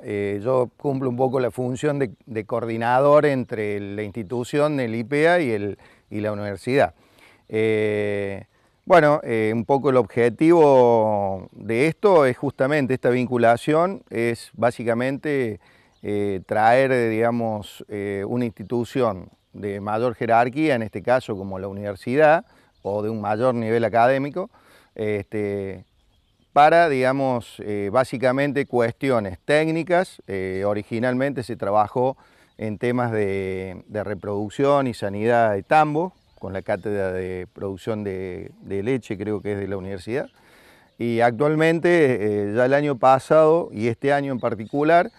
Eh, yo cumplo un poco la función de, coordinador entre la institución, el IPEA y, el, la universidad. Eh, bueno, eh, un poco el objetivo de esto es justamente esta vinculación, es básicamente traer, digamos, una institución de mayor jerarquía, en este caso como la universidad, o de un mayor nivel académico, este, para, digamos, eh, básicamente cuestiones técnicas. Eh, originalmente se trabajó en temas de, reproducción y sanidad de tambo, con la cátedra de producción de, leche, creo que es de la universidad. Y actualmente, eh, ya el año pasado y este año en particular,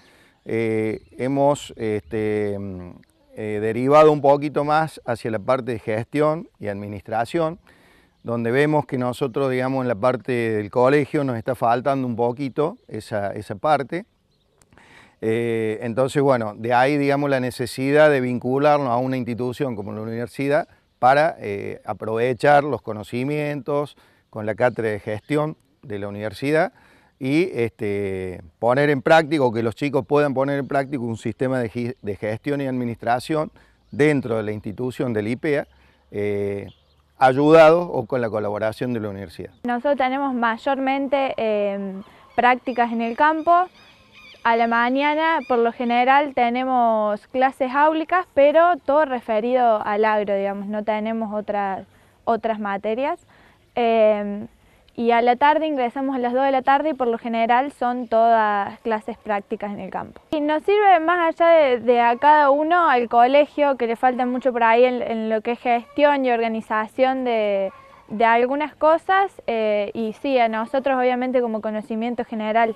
hemos este, mm, derivado un poquito más hacia la parte de gestión y administración donde vemos que nosotros, digamos, en la parte del colegio nos está faltando un poquito esa, parte. Eh, entonces, bueno, de ahí, digamos, la necesidad de vincularnos a una institución como la universidad para eh, aprovechar los conocimientos con la cátedra de gestión de la universidad y este, poner en práctica, que los chicos puedan poner en práctica un sistema de, gestión y administración dentro de la institución del IPEA, eh, ayudados o con la colaboración de la universidad. Nosotros tenemos mayormente em, prácticas en el campo. A la mañana, por lo general, tenemos clases áulicas, pero todo referido al agro, digamos, no tenemos otras, otras materias. Em, y a la tarde ingresamos a las 2 de la tarde y por lo general son todas clases prácticas en el campo. Y nos sirve más allá de, a cada uno al colegio, que le falta mucho por ahí en, lo que es gestión y organización de, algunas cosas, eh, y sí, a nosotros obviamente como conocimiento general.